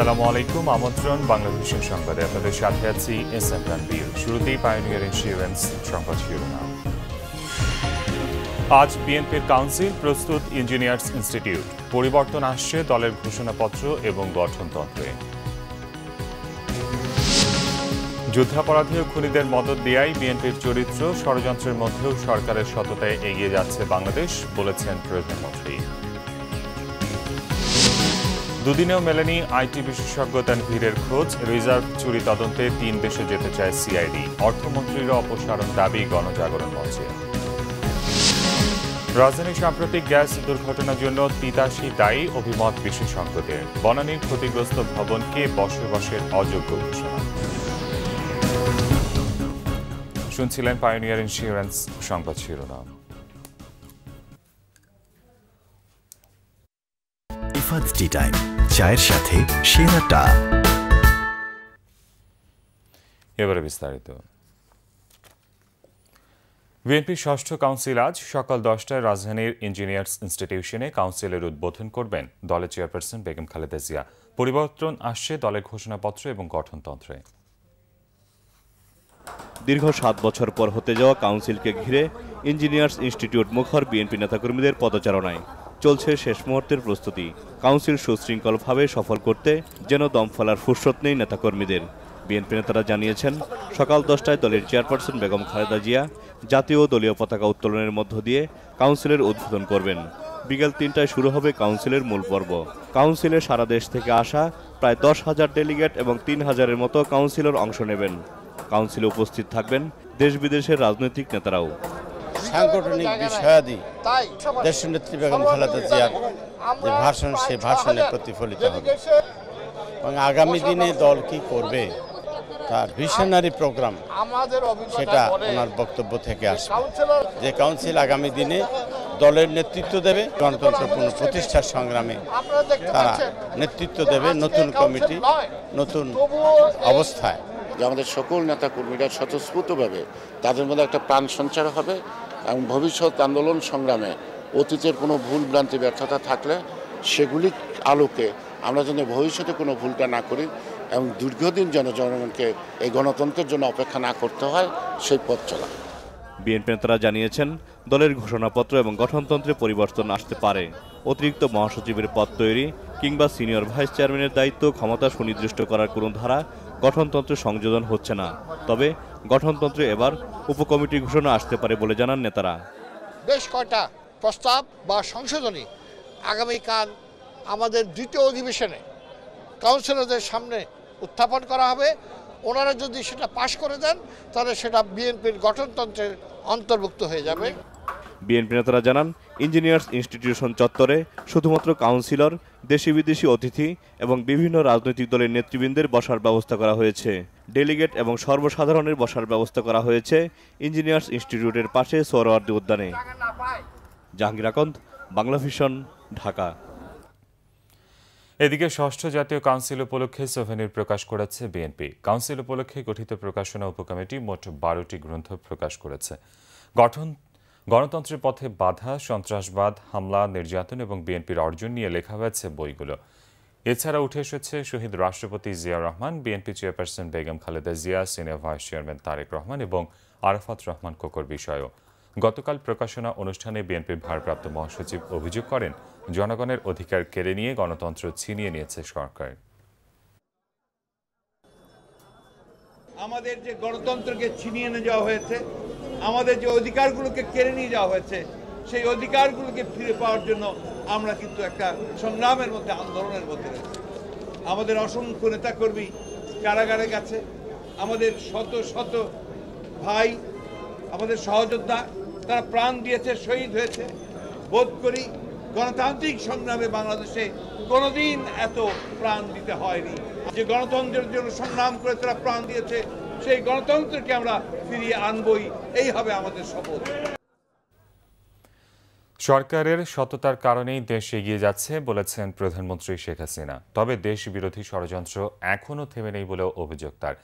আসসালামু আলাইকুম আমন্ত্রণ বাংলাদেশের সংবাদে আপনাদের সাথে আছি এস এম রানবীর শুরুতেই পায়োনিয়ার ইন্স্যুরেন্স সংবাদ শিরোনাম আজ বিএনপির কাউন্সিল প্রস্তুত ইঞ্জিনিয়ার্স ইনস্টিটিউট পরিবর্তন আসছে দলের ঘোষণাপত্র এবং গঠনতন্ত্রে যুদ্ধাপরাধীয় খুনিদের মদত দেয়াই বিএনপির চরিত্র ষড়যন্ত্রের মধ্যেও সরকারের সততায় এগিয়ে যাচ্ছে বাংলাদেশ বলেছেন প্রধানমন্ত্রী দুদিনেও মেলেনি আইটি বিশেষজ্ঞ তানভীরের খোঁজ রিজার্ভ চুরি তদন্তে তিন দেশে যেতে চায় সিআইডি অর্থমন্ত্রীর অপসারণ দাবি গণজাগরণ মঞ্চে রাজধানী সাম্প্রতিক গ্যাস দুর্ঘটনার জন্য তিতাসী দায়ী অভিমত বিশেষজ্ঞদের বনানীর ক্ষতিগ্রস্ত ভবনকে বসবাসের অযোগ্য ঘোষণা শুনছিলেন পায়োনিয়ার ইন্স্যুরেন্স সংবাদ শিরোনাম টি টাইম চায়ের সাথে এবারে বিস্তারিত ষষ্ঠ কাউন্সিল আজ সকাল দশটায় রাজধানীর ইঞ্জিনিয়ার্স ইনস্টিটিউশনে কাউন্সিলের উদ্বোধন করবেন দলের চেয়ারপারসন বেগম খালেদা জিয়া পরিবর্তন আসছে দলের ঘোষণাপত্র এবং গঠনতন্ত্রে দীর্ঘ সাত বছর পর হতে যাওয়া কাউন্সিলকে ঘিরে ইঞ্জিনিয়ার্স ইনস্টিটিউট মুখর বিএনপি নেতাকর্মীদের পদচারণায় চলছে শেষ মুহূর্তের প্রস্তুতি কাউন্সিল সুশৃঙ্খলভাবে সফল করতে যেন দমফলার ফুরসত নেই নেতাকর্মীদের বিএনপি নেতারা জানিয়েছেন সকাল দশটায় দলের চেয়ারপারসন বেগম খালেদা জিয়া জাতীয় দলীয় পতাকা উত্তোলনের মধ্য দিয়ে কাউন্সিলের উদ্বোধন করবেন বিকেল তিনটায় শুরু হবে কাউন্সিলের মূল পর্ব কাউন্সিলে সারা দেশ থেকে আসা প্রায় দশ হাজার ডেলিগেট এবং তিন হাজারের মতো কাউন্সিলর অংশ নেবেন কাউন্সিলে উপস্থিত থাকবেন দেশ বিদেশের রাজনৈতিক নেতারাও সাংগঠনিক বিষয়াদি নেত্রী বেগম খালেদা জিয়ার যে ভাষণ সে ভাষণে প্রতিফলিত হবে এবং আগামী দিনে দল কি করবে তার ভিশনারি প্রোগ্রাম সেটা ওনার বক্তব্য থেকে আসবে যে কাউন্সিল আগামী দিনে দলের নেতৃত্ব দেবে গণতন্ত্র প্রতিষ্ঠার সংগ্রামে তারা নেতৃত্ব দেবে নতুন কমিটি নতুন অবস্থায় যে আমাদের সকল নেতা কর্মীরা স্বতঃস্ফূর্তভাবে তাদের মধ্যে একটা প্রাণ সঞ্চার হবে এবং ভবিষ্যৎ আন্দোলন সংগ্রামে অতীতের কোনো ভুল ভ্রান্তি ব্যর্থতা থাকলে সেগুলি আলোকে আমরা যেন ভবিষ্যতে কোনো ভুলটা না করি এবং দীর্ঘদিন জনজনগণকে এই গণতন্ত্রের জন্য অপেক্ষা না করতে হয় সেই পথ চলা বিএনপি নেতারা জানিয়েছেন দলের ঘোষণাপত্র এবং গঠনতন্ত্রে পরিবর্তন আসতে পারে অতিরিক্ত মহাসচিবের পদ তৈরি কিংবা সিনিয়র ভাইস চেয়ারম্যানের দায়িত্ব ক্ষমতা সুনির্দিষ্ট করার কোনো ধারা গঠনতন্ত্রে সংযোজন হচ্ছে না তবে গঠনতন্ত্রে এবার উপকমিটি ঘোষণা আসতে পারে বলে জানান নেতারা বেশ কয়টা প্রস্তাব বা সংশোধনী আগামীকাল আমাদের দ্বিতীয় অধিবেশনে কাউন্সিলরদের সামনে উত্থাপন করা হবে ওনারা যদি সেটা পাশ করে দেন তাহলে সেটা বিএনপির গঠনতন্ত্রের অন্তর্ভুক্ত হয়ে যাবে বিএনপি নেতারা জানান ইঞ্জিনিয়ার্স ইনস্টিটিউশন চত্বরে শুধুমাত্র কাউন্সিলর দেশি বিদেশি অতিথি এবং বিভিন্ন রাজনৈতিক দলের নেতৃবৃন্দের বসার ব্যবস্থা করা হয়েছে ডেলিগেট এবং সর্বসাধারণের বসার ব্যবস্থা করা হয়েছে ইঞ্জিনিয়ার্স ইনস্টিটিউটের পাশে সোহরাওয়ার্দী উদ্যানে জাহাঙ্গীরাকন্দ বাংলা ভিশন ঢাকা এদিকে ষষ্ঠ জাতীয় কাউন্সিল উপলক্ষে সোভেনির প্রকাশ করেছে বিএনপি কাউন্সিল উপলক্ষে গঠিত প্রকাশনা উপকমিটি মোট বারোটি গ্রন্থ প্রকাশ করেছে গঠন গণতন্ত্রের পথে বাধা সন্ত্রাসবাদ হামলা নির্যাতন এবং বিএনপির অর্জন নিয়ে লেখা হয়েছে বইগুলো এছাড়া উঠে এসেছে শহীদ রাষ্ট্রপতি Zia Rahman BNP chairperson Begum Khaleda Zia senior vice chairman Tarique Rahman এবং আরাফাত রহমান কোকর বিষয়ও গতকাল প্রকাশনা অনুষ্ঠানে বিএনপির ভারপ্রাপ্ত মহাসচিব অভিযোগ করেন জনগণের অধিকার কেড়ে নিয়ে গণতন্ত্র ছিনিয়ে নিয়েছে সরকার আমাদের যে গণতন্ত্রকে ছিনিয়ে নিয়ে যাওয়া হয়েছে আমাদের যে অধিকারগুলোকে কেড়ে নিয়ে যাওয়া হয়েছে সেই অধিকারগুলোকে ফিরে পাওয়ার জন্য আমরা কিন্তু একটা সংগ্রামের মধ্যে আন্দোলনের মধ্যে রয়েছি আমাদের অসংখ্য নেতাকর্মী কারাগারে গেছে আমাদের শত শত ভাই আমাদের সহযোদ্ধা তারা প্রাণ দিয়েছে শহীদ হয়েছে বোধ করি গণতান্ত্রিক সংগ্রামে বাংলাদেশে কোনোদিন এত প্রাণ দিতে হয়নি যে গণতন্ত্রের জন্য সংগ্রাম করে তারা প্রাণ দিয়েছে সেই গণতন্ত্রকে আমরা ফিরিয়ে আনবই এই হবে আমাদের শপথ সরকারের সততার কারণেই দেশ এগিয়ে যাচ্ছে বলেছেন প্রধানমন্ত্রী শেখ হাসিনা তবে দেশ বিরোধী ষড়যন্ত্র এখনও থেমে নেই বলেও অভিযোগ তার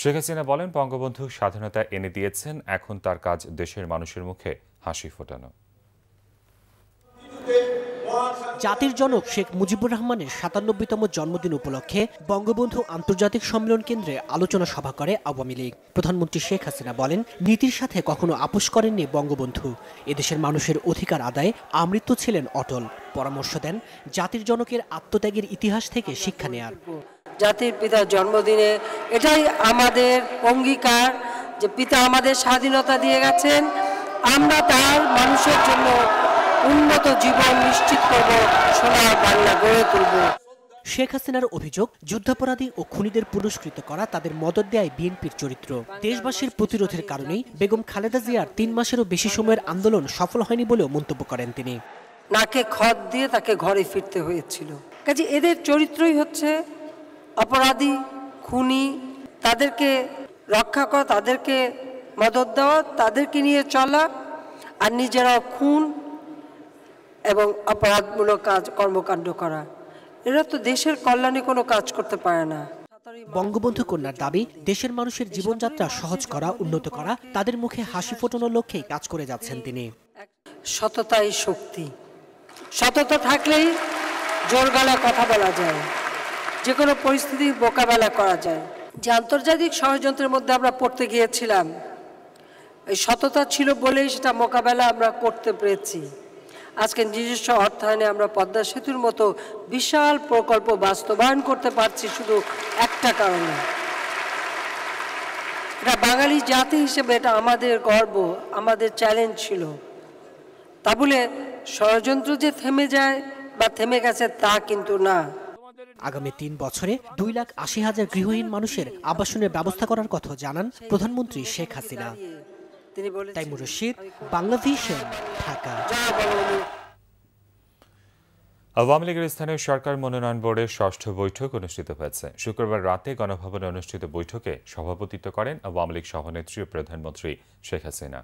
শেখ হাসিনা বলেন বঙ্গবন্ধু স্বাধীনতা এনে দিয়েছেন এখন তার কাজ দেশের মানুষের মুখে হাসি ফোটানো জাতির জনক শেখ মুজিবুর রহমানের সাতানব্বইতম জন্মদিন উপলক্ষে বঙ্গবন্ধু আন্তর্জাতিক সম্মেলন কেন্দ্রে আলোচনা সভা করে আওয়ামী লীগ প্রধানমন্ত্রী শেখ হাসিনা বলেন নীতির সাথে কখনো আপোষ করেননি বঙ্গবন্ধু এদেশের মানুষের অধিকার আদায়ে আমৃত্য ছিলেন অটল পরামর্শ দেন জাতির জনকের আত্মত্যাগের ইতিহাস থেকে শিক্ষা নেয়ার জাতির পিতার জন্মদিনে এটাই আমাদের অঙ্গীকার যে পিতা আমাদের স্বাধীনতা দিয়ে গেছেন আমরা তার মানুষের জন্য উন্নত জীবন নিশ্চিত করব সোনার বাংলা গড়ে তুলব শেখ হাসিনার অভিযোগ যুদ্ধাপরাধী ও খুনিদের পুরস্কৃত করা তাদের মদত দেয় বিএনপির চরিত্র দেশবাসীর প্রতিরোধের কারণেই বেগম খালেদা জিয়ার তিন মাসেরও বেশি সময়ের আন্দোলন সফল হয়নি বলেও মন্তব্য করেন তিনি নাকে খত দিয়ে তাকে ঘরে ফিরতে হয়েছিল কাজে এদের চরিত্রই হচ্ছে অপরাধী খুনি তাদেরকে রক্ষা করা তাদেরকে মদত দেওয়া তাদেরকে নিয়ে চলা আর নিজেরা খুন এবং অপরাধমূলক কাজ কর্মকাণ্ড করা এরা তো দেশের কল্যাণে কোনো কাজ করতে পারে না বঙ্গবন্ধু কন্যার দাবি দেশের মানুষের জীবনযাত্রা সহজ করা উন্নত করা তাদের মুখে হাসি ফোটানোর লক্ষ্যেই কাজ করে যাচ্ছেন তিনি সততাই শক্তি সততা থাকলেই জোর গলা কথা বলা যায় যে কোনো পরিস্থিতি মোকাবেলা করা যায় যে আন্তর্জাতিক ষড়যন্ত্রের মধ্যে আমরা পড়তে গিয়েছিলাম এই সততা ছিল বলেই সেটা মোকাবেলা আমরা করতে পেরেছি আজকে নিজস্ব অর্থায়নে আমরা পদ্মা সেতুর মতো বিশাল প্রকল্প বাস্তবায়ন করতে পারছি শুধু একটা কারণে এটা বাঙালি জাতি হিসেবে এটা আমাদের গর্ব আমাদের চ্যালেঞ্জ ছিল তা বলে ষড়যন্ত্র যে থেমে যায় বা থেমে গেছে তা কিন্তু না আগামী তিন বছরে দুই লাখ আশি হাজার গৃহহীন মানুষের আবাসনের ব্যবস্থা করার কথা জানান প্রধানমন্ত্রী শেখ হাসিনা তাইমুর রশিদ বাংলাভিশন ঢাকা আওয়ামী লীগের স্থানীয় সরকার মনোনয়ন বোর্ডের ষষ্ঠ বৈঠক অনুষ্ঠিত হয়েছে শুক্রবার রাতে গণভবনে অনুষ্ঠিত বৈঠকে সভাপতিত্ব করেন আওয়ামী লীগ সভানেত্রী ও প্রধানমন্ত্রী শেখ হাসিনা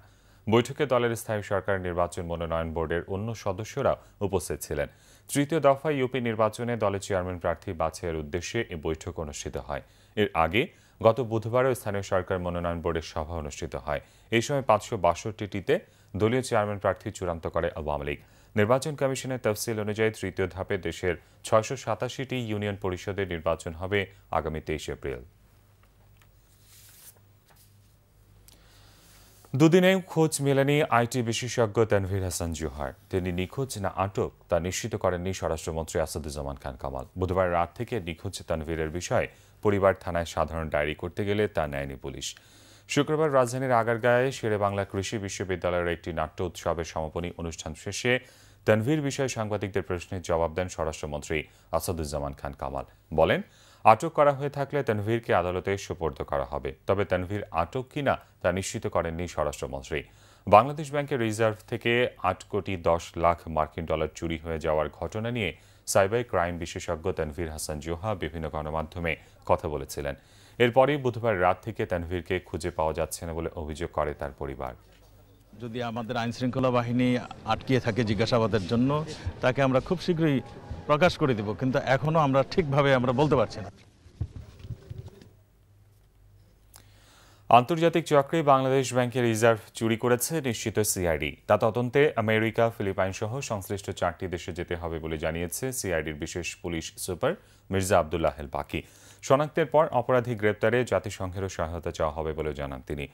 বৈঠকে দলের স্থায়ী সরকার নির্বাচন মনোনয়ন বোর্ডের অন্য সদস্যরা উপস্থিত ছিলেন তৃতীয় দফায় ইউপি নির্বাচনে দলের চেয়ারম্যান প্রার্থী বাছাইয়ের উদ্দেশ্যে এই বৈঠক অনুষ্ঠিত হয় এর আগে গত বুধবারও স্থানীয় সরকার মনোনয়ন বোর্ডের সভা অনুষ্ঠিত হয় এই সময় পাঁচশো বাষট্টিটিতে দলীয় চেয়ারম্যান প্রার্থী চূড়ান্ত করে আওয়ামী লীগ নির্বাচন কমিশনের তফসিল অনুযায়ী তৃতীয় ধাপে দেশের ছয়শো সাতাশিটি ইউনিয়ন পরিষদের নির্বাচন হবে আগামী তেইশ এপ্রিল দুদিনে খোঁজ মেলেনি আইটি বিশেষজ্ঞ তানভীর হাসান জুহার তিনি নিখোঁজ না আটক তা নিশ্চিত করেননি স্বরাষ্ট্রমন্ত্রী আসাদুজ্জামান খান কামাল বুধবার রাত থেকে নিখোঁজ তানভীরের বিষয়ে পরিবার থানায় সাধারণ ডায়েরি করতে গেলে তা নেয়নি পুলিশ শুক্রবার রাজধানীর আগারগাঁয়ে শেরে বাংলা কৃষি বিশ্ববিদ্যালয়ের একটি নাট্য উৎসবের সমাপনী অনুষ্ঠান শেষে তনভীর বিষয়ে সাংবাদিকদের প্রশ্নের জবাব দেন স্বরাষ্ট্রমন্ত্রী আসাদুজ্জামান খান কামাল বলেন আটক করা হয়ে থাকলে তানভীরকে আদালতে সুপর্দ করা হবে তবে তানভীর আটক কিনা তা নিশ্চিত করেননি স্বরাষ্ট্রমন্ত্রী বাংলাদেশ ব্যাংকের রিজার্ভ থেকে আট কোটি দশ লাখ মার্কিন ডলার চুরি হয়ে যাওয়ার ঘটনা নিয়ে সাইবার ক্রাইম বিশেষজ্ঞ তানভীর হাসান জোহা বিভিন্ন গণমাধ্যমে কথা বলেছিলেন এরপরই বুধবার রাত থেকে তানভীরকে খুঁজে পাওয়া যাচ্ছে না বলে অভিযোগ করে তার পরিবার যদি আমাদের আইন শৃঙ্খলা বাহিনী আটকিয়ে থাকে জিজ্ঞাসাবাদের জন্য তাকে আমরা খুব শীঘ্রই প্রকাশ করে দেব কিন্তু এখনও আমরা ঠিকভাবে আমরা বলতে পারছি না আন্তর্জাতিক চক্রে বাংলাদেশ ব্যাংকের রিজার্ভ চুরি করেছে নিশ্চিত সিআইডি তা তদন্তে আমেরিকা ফিলিপাইন সহ সংশ্লিষ্ট চারটি দেশে যেতে হবে বলে জানিয়েছে সিআইডির বিশেষ পুলিশ সুপার মির্জা আবদুল্লাহ বাকি শনাক্তের পর অপরাধী গ্রেপ্তারে জাতিসংঘেরও সহায়তা চাওয়া হবে বলে জানান তিনি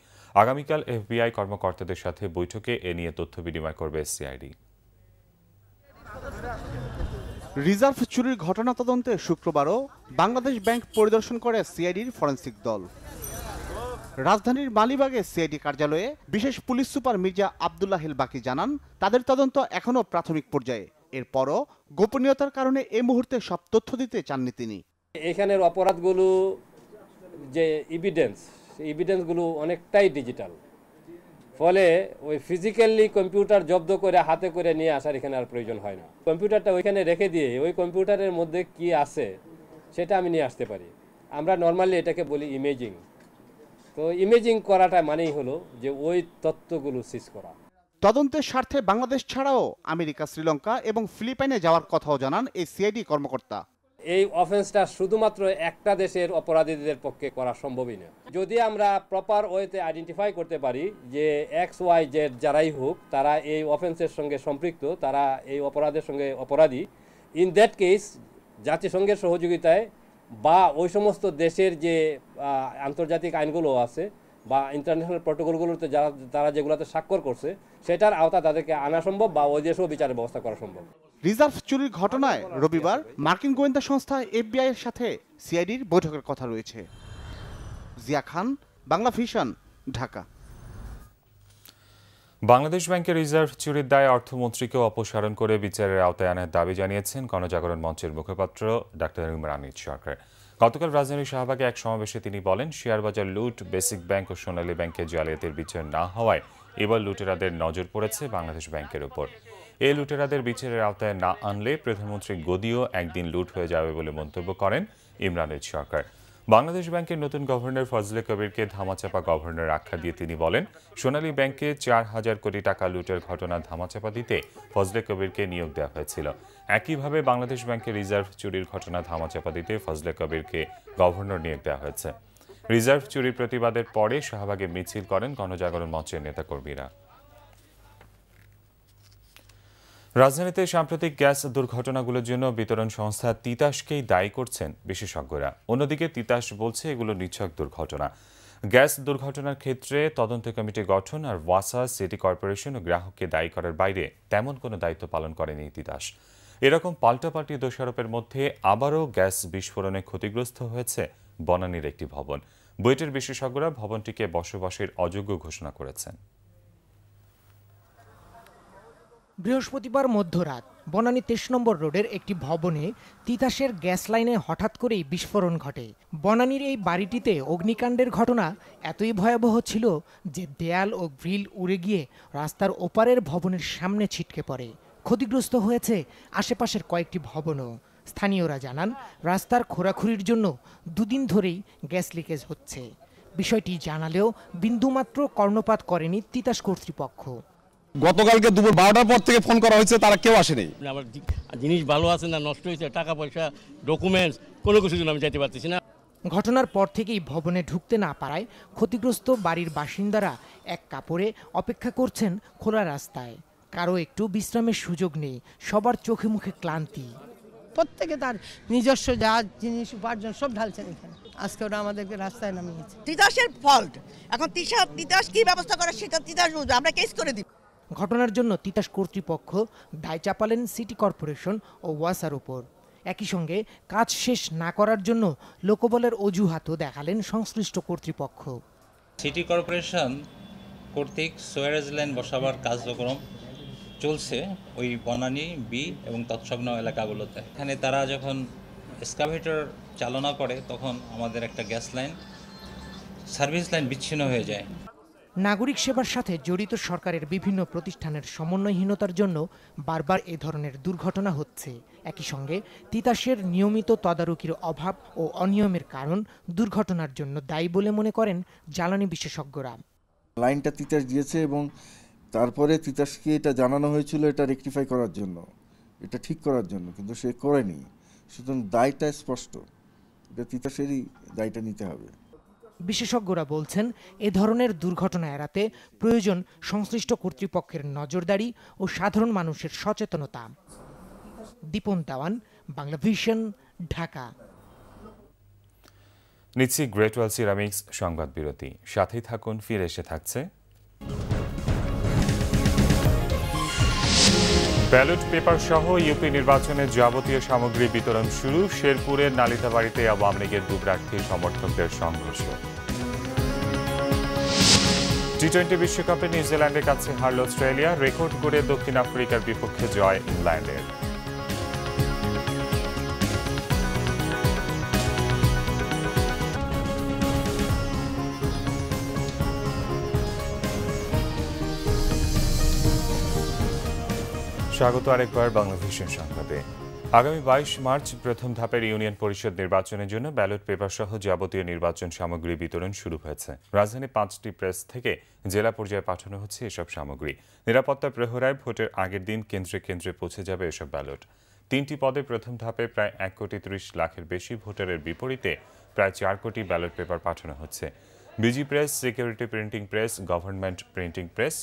আগামীকাল এফবিআই কর্মকর্তাদের সাথে বৈঠকে এ নিয়ে তথ্য বিনিময় করবে সিআইডি রিজার্ভ চুরির ঘটনা তদন্তে শুক্রবারও বাংলাদেশ ব্যাংক পরিদর্শন করে সিআইডির ফরেন্সিক দল রাজধানীর মালিবাগে সিআইডি কার্যালয়ে বিশেষ পুলিশ সুপার মির্জা আবদুল্লাহ হিল বাকি জানান তাদের তদন্ত এখনও প্রাথমিক পর্যায়ে এরপরও গোপনীয়তার কারণে এ মুহূর্তে সব তথ্য দিতে চাননি তিনি এখানের অপরাধগুলো যে ইভিডেন্স ইভিডেন্সগুলো অনেকটাই ডিজিটাল ফলে ওই ফিজিক্যালি কম্পিউটার জব্দ করে হাতে করে নিয়ে আসার এখানে আর প্রয়োজন হয় না কম্পিউটারটা ওইখানে রেখে দিয়ে ওই কম্পিউটারের মধ্যে কি আছে সেটা আমি নিয়ে আসতে পারি আমরা নর্মালি এটাকে বলি ইমেজিং তো ইমেজিং করাটা মানেই হলো যে ওই তত্ত্বগুলো সিজ করা তদন্তের স্বার্থে বাংলাদেশ ছাড়াও আমেরিকা শ্রীলঙ্কা এবং ফিলিপাইনে যাওয়ার কথাও জানান এই সিআইডি কর্মকর্তা এই অফেন্সটা শুধুমাত্র একটা দেশের অপরাধীদের পক্ষে করা সম্ভবই না যদি আমরা প্রপার ওয়েতে আইডেন্টিফাই করতে পারি যে এক্স ওয়াই জেড যারাই হোক তারা এই অফেন্সের সঙ্গে সম্পৃক্ত তারা এই অপরাধের সঙ্গে অপরাধী ইন দ্যাট কেস জাতিসংঘের সহযোগিতায় বা ওই সমস্ত দেশের যে আন্তর্জাতিক আইনগুলো আছে বা ইন্টারন্যাশনাল প্রোটোকলগুলোতে যারা তারা যেগুলোতে স্বাক্ষর করছে সেটার আওতা তাদেরকে আনা সম্ভব বা ওই দেশেও বিচারের ব্যবস্থা করা সম্ভব রিজার্ভ চুরির ঘটনায় রবিবার মার্কিন গোয়েন্দা সংস্থা এফবিআই এর সাথে সিআইডির বৈঠকের কথা রয়েছে জিয়া খান বাংলা ভিশন ঢাকা বাংলাদেশ ব্যাংকের রিজার্ভ চুরির দায়ে অর্থমন্ত্রীকে অপসারণ করে বিচারের আওতায় আনার দাবি জানিয়েছেন গণজাগরণ মঞ্চের মুখপাত্র ডাক্তার ইমরান সরকার গতকাল রাজধানীর শাহবাগে এক সমাবেশে তিনি বলেন শেয়ারবাজার লুট বেসিক ব্যাংক ও সোনালী ব্যাংকে জালিয়াতির বিচার না হওয়ায় এবার লুটেরাদের নজর পড়েছে বাংলাদেশ ব্যাংকের ওপর এই লুটেরাদের বিচারের আওতায় না আনলে প্রধানমন্ত্রী গদিও একদিন লুট হয়ে যাবে বলে মন্তব্য করেন ইমরান সরকার বাংলাদেশ ব্যাংকের নতুন গভর্নর ফজলে কবিরকে ধামাচাপা গভর্নর আখ্যা দিয়ে তিনি বলেন সোনালী ব্যাংকে চার হাজার কোটি টাকা লুটের ঘটনা ধামাচাপা দিতে ফজলে কবিরকে নিয়োগ দেওয়া হয়েছিল একইভাবে বাংলাদেশ ব্যাংকের রিজার্ভ চুরির ঘটনা ধামাচাপা দিতে ফজলে কবিরকে গভর্নর নিয়োগ দেওয়া হয়েছে রিজার্ভ চুরির প্রতিবাদের পরে শাহবাগে মিছিল করেন গণজাগরণ মঞ্চের নেতাকর্মীরা রাজধানীতে সাম্প্রতিক গ্যাস দুর্ঘটনাগুলোর জন্য বিতরণ সংস্থা তিতাসকেই দায়ী করছেন বিশেষজ্ঞরা অন্যদিকে তিতাস বলছে এগুলো নিছক দুর্ঘটনা গ্যাস দুর্ঘটনার ক্ষেত্রে তদন্ত কমিটি গঠন আর ওয়াসা সিটি কর্পোরেশন ও গ্রাহককে দায়ী করার বাইরে তেমন কোনো দায়িত্ব পালন করেনি তিতাস এরকম পাল্টাপাল্টি দোষারোপের মধ্যে আবারও গ্যাস বিস্ফোরণে ক্ষতিগ্রস্ত হয়েছে বনানীর একটি ভবন বুয়েটের বিশেষজ্ঞরা ভবনটিকে বসবাসের অযোগ্য ঘোষণা করেছেন বৃহস্পতিবার মধ্যরাত বনানী তেইশ নম্বর রোডের একটি ভবনে তিতাসের গ্যাস লাইনে হঠাৎ করেই বিস্ফোরণ ঘটে বনানীর এই বাড়িটিতে অগ্নিকাণ্ডের ঘটনা এতই ভয়াবহ ছিল যে দেয়াল ও গ্রিল উড়ে গিয়ে রাস্তার ওপারের ভবনের সামনে ছিটকে পড়ে ক্ষতিগ্রস্ত হয়েছে আশেপাশের কয়েকটি ভবনও স্থানীয়রা জানান রাস্তার খোরাখুরির জন্য দুদিন ধরেই গ্যাস লিকেজ হচ্ছে বিষয়টি জানালেও বিন্দুমাত্র কর্ণপাত করেনি তিতাস কর্তৃপক্ষ গতকালকে দুপুর বারোটার পর থেকে ফোন করা হয়েছে তারা কেউ আসেনি আমার জিনিস ভালো আছে না নষ্ট হয়েছে টাকা পয়সা ডকুমেন্টস কোনো কিছু আমি যাইতে পারতেছি না ঘটনার পর থেকেই ভবনে ঢুকতে না পারায় ক্ষতিগ্রস্ত বাড়ির বাসিন্দারা এক কাপড়ে অপেক্ষা করছেন খোলা রাস্তায় কারো একটু বিশ্রামের সুযোগ নেই সবার চোখে মুখে ক্লান্তি প্রত্যেকে তার নিজস্ব যা জিনিস উপার্জন সব ঢালছেন এখানে আজকে ওরা আমাদেরকে রাস্তায় নামিয়েছে তিতাসের ফল্ট এখন তিতাস তিতাস কি ব্যবস্থা করে সেটা তিতাস আমরা কেস করে দিই ঘটনার জন্য তিতাস কর্তৃপক্ষ দায় চাপালেন সিটি কর্পোরেশন ও ওয়াসার ওপর একই সঙ্গে কাজ শেষ না করার জন্য লোকবলের অজুহাতও দেখালেন সংশ্লিষ্ট কর্তৃপক্ষ সিটি কর্পোরেশন কর্তৃক সোয়ারেজ লাইন বসাবার কার্যক্রম চলছে ওই বনানী বি এবং তৎসগ্ন এলাকাগুলোতে এখানে তারা যখন এক্সকাভেটর চালনা করে তখন আমাদের একটা গ্যাস লাইন সার্ভিস লাইন বিচ্ছিন্ন হয়ে যায় নাগরিক সেবার সাথে জড়িত সরকারের বিভিন্ন প্রতিষ্ঠানের সমন্বয়হীনতার জন্য বারবার এ ধরনের দুর্ঘটনা হচ্ছে একই সঙ্গে তিতাসের নিয়মিত তদারকির অভাব ও অনিয়মের কারণ দুর্ঘটনার জন্য দায়ী বলে মনে করেন জ্বালানি বিশেষজ্ঞরা লাইনটা তিতাস দিয়েছে এবং তারপরে তিতাসকে এটা জানানো হয়েছিল এটা রেকটিফাই করার জন্য এটা ঠিক করার জন্য কিন্তু সে করেনি সুতরাং দায়টা স্পষ্ট এটা তিতাসেরই দায়টা নিতে হবে বিশেষজ্ঞরা বলছেন এ ধরনের দুর্ঘটনা এড়াতে প্রয়োজন সংশ্লিষ্ট কর্তৃপক্ষের নজরদারি ও সাধারণ মানুষের সচেতনতা দীপন দেওয়ান বাংলাভিশন ঢাকা নিচ্ছি গ্রেট ওয়াল সিরামিক্স সংবাদ বিরতি সাথেই থাকুন ফিরে এসে থাকছে ব্যালট পেপার সহ ইউপি নির্বাচনে যাবতীয় সামগ্রী বিতরণ শুরু শেরপুরের নালিতাবাড়িতে আওয়ামী লীগের দু সমর্থকদের সংঘর্ষ টি টোয়েন্টি বিশ্বকাপে নিউজিল্যান্ডের কাছে হারল অস্ট্রেলিয়া রেকর্ড করে দক্ষিণ আফ্রিকার বিপক্ষে জয় ইংল্যান্ডের স্বাগত আরেকবার বাংলা ভিশন সংবাদে আগামী বাইশ মার্চ প্রথম ধাপের ইউনিয়ন পরিষদ নির্বাচনের জন্য ব্যালট পেপার সহ যাবতীয় নির্বাচন সামগ্রী বিতরণ শুরু হয়েছে রাজধানী পাঁচটি প্রেস থেকে জেলা পর্যায়ে পাঠানো হচ্ছে এসব সামগ্রী নিরাপত্তা প্রহরায় ভোটের আগের দিন কেন্দ্রে কেন্দ্রে পৌঁছে যাবে এসব ব্যালট তিনটি পদে প্রথম ধাপে প্রায় এক কোটি ত্রিশ লাখের বেশি ভোটারের বিপরীতে প্রায় চার কোটি ব্যালট পেপার পাঠানো হচ্ছে BG press security printing press government printing press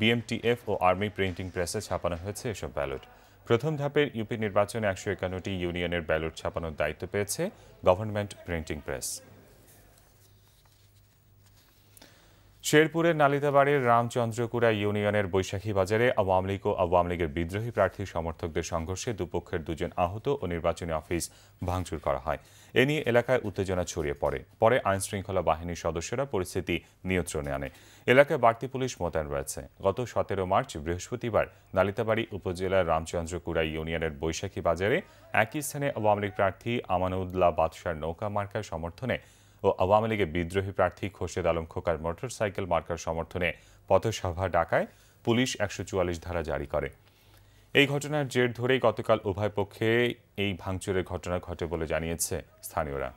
BMTF ও আর্মি প্রিন্টিং প্রেসে ছাপানো হয়েছে এসব ব্যালট প্রথম ধাপের ইউপি নির্বাচনে একশো ইউনিয়নের ব্যালট ছাপানোর দায়িত্ব পেয়েছে গভর্নমেন্ট প্রিন্টিং প্রেস শেরপুরের নালিতাবাড়ির রামচন্দ্রকুড়া ইউনিয়নের বৈশাখী বাজারে আওয়ামী লীগ ও আওয়ামী লীগের বিদ্রোহী প্রার্থী সমর্থকদের সংঘর্ষে দুপক্ষের দুজন আহত ও নির্বাচনী অফিস ভাঙচুর করা হয় এ নিয়ে এলাকায় উত্তেজনা ছড়িয়ে পড়ে পরে আইনশৃঙ্খলা বাহিনীর সদস্যরা পরিস্থিতি নিয়ন্ত্রণে আনে এলাকায় বাড়তি পুলিশ মোতায়েন রয়েছে গত সতেরো মার্চ বৃহস্পতিবার নালিতাবাড়ি উপজেলার রামচন্দ্রকুড়া ইউনিয়নের বৈশাখী বাজারে একই স্থানে আওয়ামী লীগ প্রার্থী আমানুদ্দুল্লাহ বাদশার নৌকা মার্কার সমর্থনে ও আওয়ামী লীগের বিদ্রোহী প্রার্থী খোরশেদ আলম খোকার মোটরসাইকেল মার্কার সমর্থনে পথসভা ডাকায় পুলিশ একশো ধারা জারি করে এই ঘটনার জের ধরেই গতকাল উভয় পক্ষে এই ভাঙচুরের ঘটনা ঘটে বলে জানিয়েছে স্থানীয়রা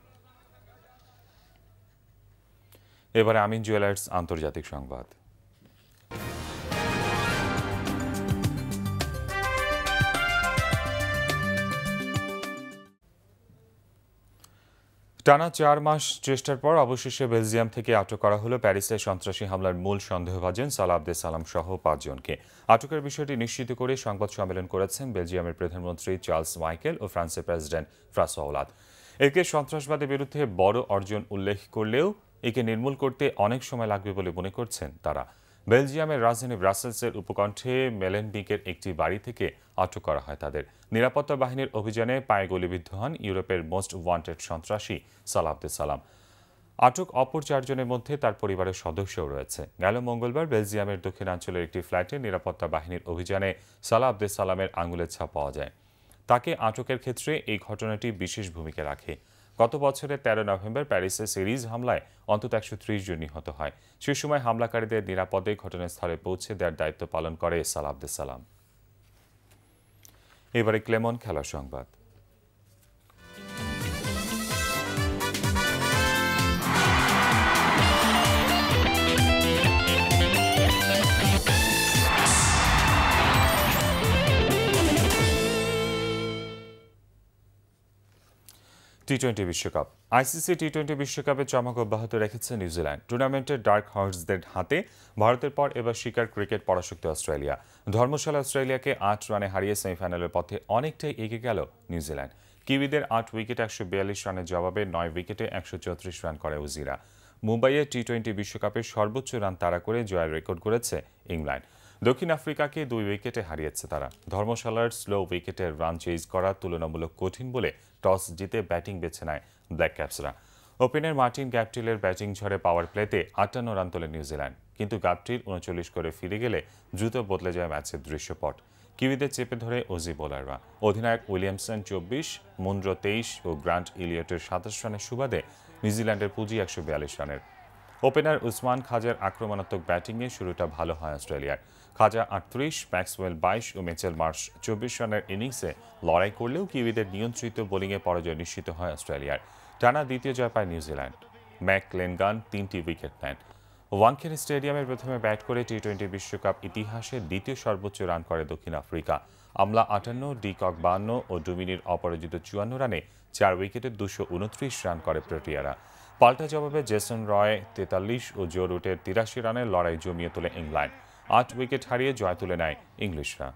এবারে আমিন জুয়েলার্স আন্তর্জাতিক সংবাদ টানা চার মাস চেষ্টার পর অবশেষে বেলজিয়াম থেকে আটক করা হলো প্যারিসে সন্ত্রাসী হামলার মূল সন্দেহভাজন সালা আব্দে সালাম সহ পাঁচজনকে আটকের বিষয়টি নিশ্চিত করে সংবাদ সম্মেলন করেছেন বেলজিয়ামের প্রধানমন্ত্রী চার্লস মাইকেল ও ফ্রান্সের প্রেসিডেন্ট ফ্রাসওলাদ একে সন্ত্রাসবাদের বিরুদ্ধে বড় অর্জন উল্লেখ করলেও একে নির্মূল করতে অনেক সময় লাগবে বলে মনে করছেন তারা বেলজিয়ামের রাজধানী ব্রাসেলসের উপকণ্ঠে মেলেনবিকের একটি বাড়ি থেকে আটক করা হয় তাদের নিরাপত্তা বাহিনীর অভিযানে পায়ে গুলিবিদ্ধ হন ইউরোপের মোস্ট ওয়ান্টেড সন্ত্রাসী সালাবদে সালাম আটক অপর চারজনের মধ্যে তার পরিবারের সদস্যও রয়েছে গেল মঙ্গলবার বেলজিয়ামের দক্ষিণাঞ্চলের একটি ফ্ল্যাটে নিরাপত্তা বাহিনীর অভিযানে সালা আব্দে সালামের আঙুলের ছাপ পাওয়া যায় তাকে আটকের ক্ষেত্রে এই ঘটনাটি বিশেষ ভূমিকা রাখে গত বছরের তেরো নভেম্বর প্যারিসে সিরিজ হামলায় অন্তত একশো জন নিহত হয় সে সময় হামলাকারীদের নিরাপদে ঘটনাস্থলে পৌঁছে দেওয়ার দায়িত্ব পালন করে সাল সালাম এবারে ক্লেমন খেলা সংবাদ টি টোয়েন্টি বিশ্বকাপ আইসিসি টি টোয়েন্টি বিশ্বকাপে চমক অব্যাহত রেখেছে নিউজিল্যান্ড টুর্নামেন্টের ডার্ক হর্সদের হাতে ভারতের পর এবার শিকার ক্রিকেট পরাশক্তি অস্ট্রেলিয়া ধর্মশালা অস্ট্রেলিয়াকে আট রানে হারিয়ে সেমিফাইনালের পথে অনেকটাই এগিয়ে গেল নিউজিল্যান্ড কিউইদের আট উইকেটে একশো বিয়াল্লিশ রানের জবাবে নয় উইকেটে একশো চৌত্রিশ রান করে উজিরা মুম্বাইয়ে টি টোয়েন্টি বিশ্বকাপে সর্বোচ্চ রান তাড়া করে জয়ের রেকর্ড করেছে ইংল্যান্ড দক্ষিণ আফ্রিকাকে দুই উইকেটে হারিয়েছে তারা ধর্মশালার স্লো উইকেটের রান চেজ করা তুলনামূলক কঠিন বলে টস জিতে ব্যাটিং বেছে নেয় ব্ল্যাক ক্যাপসরা ওপেনার মার্টিন গ্যাপটিলের ব্যাটিং ঝড়ে পাওয়ার প্লেতে আটান্ন রান তোলে নিউজিল্যান্ড কিন্তু গ্যাপটিল উনচল্লিশ করে ফিরে গেলে দ্রুত বদলে যায় ম্যাচের দৃশ্যপট কিউইদের চেপে ধরে ওজি বোলাররা অধিনায়ক উইলিয়ামসন চব্বিশ মুন্দ্র তেইশ ও গ্রান্ট ইলিয়টের সাতাশ রানের সুবাদে নিউজিল্যান্ডের পুঁজি একশো রানের ওপেনার উসমান খাজের আক্রমণাত্মক ব্যাটিংয়ে শুরুটা ভালো হয় অস্ট্রেলিয়ার খাজা আটত্রিশ ম্যাক্সওয়েল বাইশ ও মেচেল মার্চ চব্বিশ রানের ইনিংসে লড়াই করলেও কিউইদের নিয়ন্ত্রিত বোলিংয়ে পরাজয় নিশ্চিত হয় অস্ট্রেলিয়ার টানা দ্বিতীয় জয় পায় নিউজিল্যান্ড ম্যাক লেনগান তিনটি উইকেট নেন ওয়াংখের স্টেডিয়ামে প্রথমে ব্যাট করে টি টোয়েন্টি বিশ্বকাপ ইতিহাসে দ্বিতীয় সর্বোচ্চ রান করে দক্ষিণ আফ্রিকা আমলা আটান্ন ডিকক বাহান্ন ও ডুমিনির অপরাজিত চুয়ান্ন রানে চার উইকেটে দুশো উনত্রিশ রান করে প্রোটিয়ারা পাল্টা জবাবে জেসন রয় তেতাল্লিশ ও জো রুটের তিরাশি রানের লড়াই জমিয়ে তোলে ইংল্যান্ড আট উইকেট হারিয়ে জয় তুলে নেয় ইংলিশরা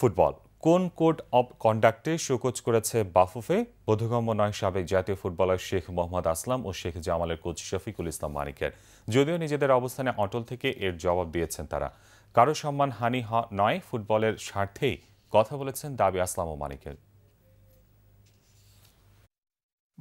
ফুটবল কোন কোড অব কন্ডাক্টে শোকোচ করেছে বাফুফে বোধগম্য নয় সাবেক জাতীয় ফুটবলার শেখ মোহাম্মদ আসলাম ও শেখ জামালের কোচ শফিকুল ইসলাম মানিকের যদিও নিজেদের অবস্থানে অটল থেকে এর জবাব দিয়েছেন তারা কারো সম্মান হানি নয় ফুটবলের স্বার্থেই কথা বলেছেন দাবি আসলাম ও মানিকের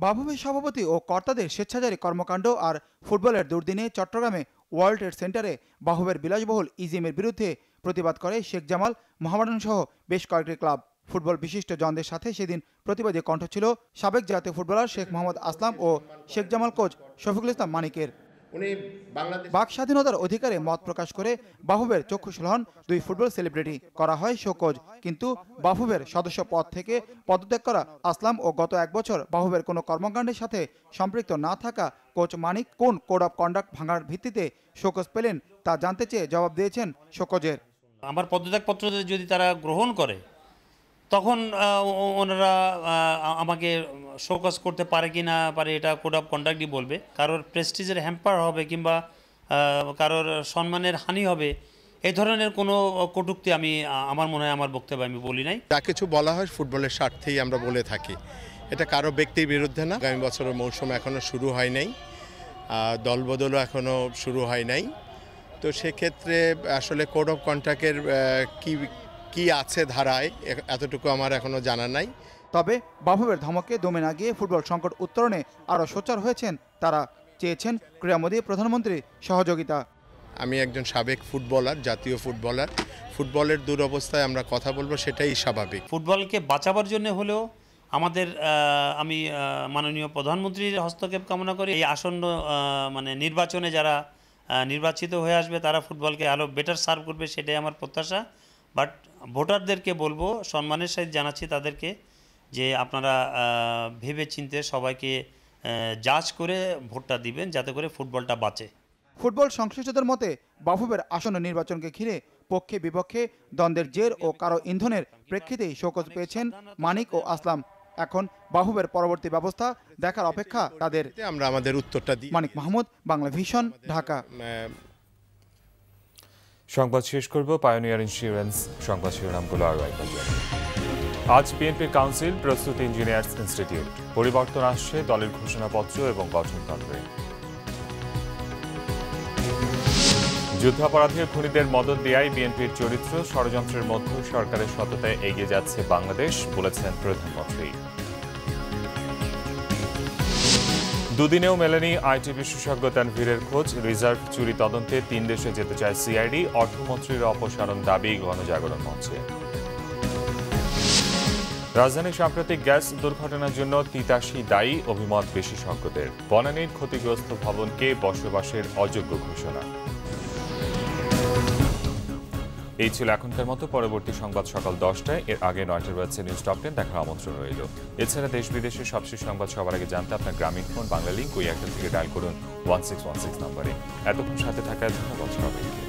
বাফুফে সভাপতি ও কর্তাদের স্বেচ্ছাচারী কর্মকাণ্ড আর ফুটবলের দুর্দিনে চট্টগ্রামে ওয়ার্ল্ড ট্রেড সেন্টারে বাহুবের বিলাসবহুল ইজিমের বিরুদ্ধে প্রতিবাদ করে শেখ জামাল মোহামেডান সহ বেশ কয়েকটি ক্লাব ফুটবল বিশিষ্ট জনদের সাথে সেদিন প্রতিবাদী কণ্ঠ ছিল সাবেক জাতীয় ফুটবলার শেখ মোহাম্মদ আসলাম ও শেখ জামাল কোচ শফিকুল ইসলাম মানিকের উনি বাংলাদেশ বাক স্বাধীনতার অধিকারে মত প্রকাশ করে বাহুবের চক্ষু হন দুই ফুটবল সেলিব্রিটি করা হয় শোকজ কিন্তু বাহুবের সদস্য পদ থেকে পদত্যাগ করা আসলাম ও গত এক বছর বাহুবের কোনো কর্মকাণ্ডের সাথে সম্পৃক্ত না থাকা কোচ মানিক কোন কোড অফ কন্ডাক্ট ভাঙার ভিত্তিতে শোকজ পেলেন তা জানতে চেয়ে জবাব দিয়েছেন শোকজের আমার পদত্যাগপত্র যদি তারা গ্রহণ করে তখন ওনারা আমাকে শোকজ করতে পারে কি না পারে এটা কোড অফ কন্ডাক্টই বলবে কারোর প্রেস্টিজের হ্যাম্পার হবে কিংবা কারোর সম্মানের হানি হবে এই ধরনের কোনো কটুক্তি আমি আমার মনে হয় আমার বক্তব্য আমি বলি নাই যা কিছু বলা হয় ফুটবলের স্বার্থেই আমরা বলে থাকি এটা কারো ব্যক্তির বিরুদ্ধে না আগামী বছরের মৌসুম এখনও শুরু হয় নাই দলবদলও এখনও শুরু হয় নাই তো সেক্ষেত্রে আসলে কোড অফ কন্ট্রাক্টের কী কি আছে ধারায় এতটুকু আমার এখনও জানা নাই তবে বাফুবের ধমকে দমে না গিয়ে ফুটবল সংকট উত্তরণে আরও সোচ্চার হয়েছেন তারা চেয়েছেন ক্রীড়ামোদী প্রধানমন্ত্রী সহযোগিতা আমি একজন সাবেক ফুটবলার জাতীয় ফুটবলার ফুটবলের দুরবস্থায় আমরা কথা বলবো সেটাই স্বাভাবিক ফুটবলকে বাঁচাবার জন্য হলেও আমাদের আমি মাননীয় প্রধানমন্ত্রীর হস্তক্ষেপ কামনা করি এই আসন্ন মানে নির্বাচনে যারা নির্বাচিত হয়ে আসবে তারা ফুটবলকে আরও বেটার সার্ভ করবে সেটাই আমার প্রত্যাশা বাট ভোটারদেরকে বলবো সম্মানের সাথে জানাচ্ছি তাদেরকে যে আপনারা ভেবে চিনতে সবাইকে যাচ করে ভোটটা দিবেন যাতে করে ফুটবলটা বাঁচে ফুটবল সংশ্লিষ্টদের মতে বাফুবের আসন্ন নির্বাচনকে ঘিরে পক্ষে বিপক্ষে দ্বন্দ্বের জের ও কারো ইন্ধনের প্রেক্ষিতেই শোকজ পেয়েছেন মানিক ও আসলাম এখন বাহুবের পরবর্তী ব্যবস্থা দেখার অপেক্ষা তাদের আমরা আমাদের উত্তরটা দিই মানিক মাহমুদ বাংলা ভিশন ঢাকা সংবাদ শেষ করব পায়োনিয়ার ইন্স্যুরেন্স সংবাদ শিরোনামগুলো আরও একবার আজ বিএনপি কাউন্সিল প্রস্তুত ইঞ্জিনিয়ার্স ইনস্টিটিউট পরিবর্তন আসছে দলের ঘোষণাপত্র এবং গঠনতন্ত্রে যুদ্ধাপরাধীর খুনিদের মদত দেয়াই বিএনপির চরিত্র ষড়যন্ত্রের মধ্যে সরকারের সততায় এগিয়ে যাচ্ছে বাংলাদেশ বলেছেন প্রধানমন্ত্রী দুদিনেও মেলেনি আইটি বিশেষজ্ঞ তানভীরের খোঁজ রিজার্ভ চুরি তদন্তে তিন দেশে যেতে চায় সিআইডি অর্থমন্ত্রীর অপসারণ দাবি গণজাগরণ মঞ্চে রাজধানীর সাম্প্রতিক গ্যাস দুর্ঘটনার জন্য তিতাসি দায়ী অভিমত বিশেষজ্ঞদের বনানীর ক্ষতিগ্রস্ত ভবনকে বসবাসের অযোগ্য ঘোষণা এই ছিল এখনকার মতো পরবর্তী সংবাদ সকাল দশটায় এর আগে নয়টার বাজছে নিউজ টপ টেন দেখার আমন্ত্রণ রইল এছাড়া দেশ বিদেশের সবশেষ সংবাদ সবার আগে জানতে আপনার গ্রামীণ ফোন বাংলা লিঙ্ক ওই একটা থেকে ডায়াল করুন ওয়ান সিক্স ওয়ান সিক্স নম্বরে এতক্ষণ সাথে থাকার ধন্যবাদ সবাইকে